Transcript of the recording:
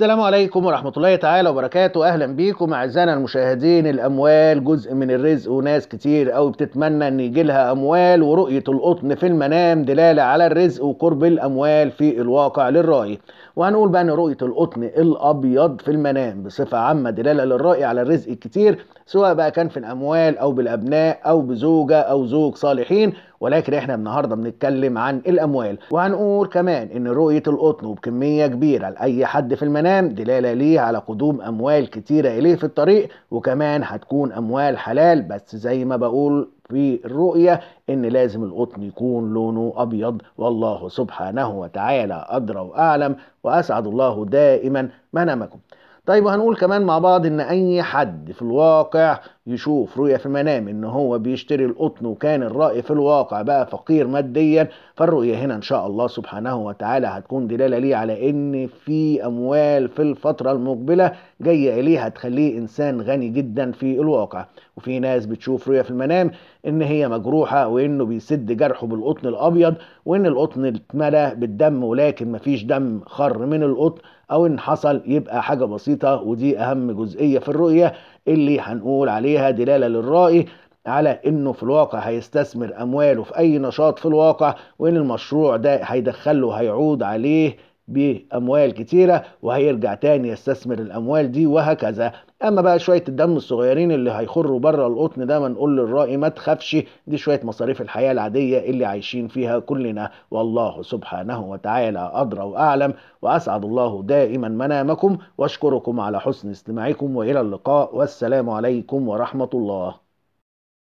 السلام عليكم ورحمة الله تعالى وبركاته أهلا بيكم أعزائنا المشاهدين الأموال جزء من الرزق وناس كتير أو بتتمنى إن يجي لها أموال ورؤية القطن في المنام دلالة على الرزق وقرب الأموال في الواقع للرأي وهنقول بقى إن رؤية القطن الأبيض في المنام بصفة عامة دلالة للرأي على الرزق الكتير سواء بقى كان في الأموال أو بالأبناء أو بزوجة أو زوج صالحين ولكن احنا النهارده بنتكلم عن الاموال وهنقول كمان ان رؤيه القطن وبكميه كبيره لاي حد في المنام دلاله ليه على قدوم اموال كتيره اليه في الطريق وكمان هتكون اموال حلال بس زي ما بقول في الرؤية إن لازم القطن يكون لونه أبيض والله سبحانه وتعالى أدرى وأعلم وأسعد الله دائما منامكم طيب وهنقول كمان مع بعض إن أي حد في الواقع يشوف رؤية في المنام ان هو بيشتري القطن وكان الرأي في الواقع بقى فقير ماديا فالرؤية هنا ان شاء الله سبحانه وتعالى هتكون دلالة ليه على ان في اموال في الفترة المقبلة جاية اليه هتخليه انسان غني جدا في الواقع وفي ناس بتشوف رؤية في المنام ان هي مجروحة وانه بيسد جرحه بالقطن الابيض وان القطن اتملى بالدم ولكن مفيش دم خر من القطن او ان حصل يبقى حاجة بسيطة ودي اهم جزئية في الرؤية اللي هنقول عليها فيها دلالة للرائي على انه في الواقع هيستثمر امواله في اي نشاط في الواقع وان المشروع ده هيدخله هيعود عليه باموال كتيره وهيرجع تاني يستثمر الاموال دي وهكذا اما بقى شويه الدم الصغيرين اللي هيخروا بره القطن ده ما نقول للرأي ما تخافش دي شويه مصاريف الحياه العاديه اللي عايشين فيها كلنا والله سبحانه وتعالى ادرى واعلم واسعد الله دائما منامكم واشكركم على حسن استماعكم والى اللقاء والسلام عليكم ورحمه الله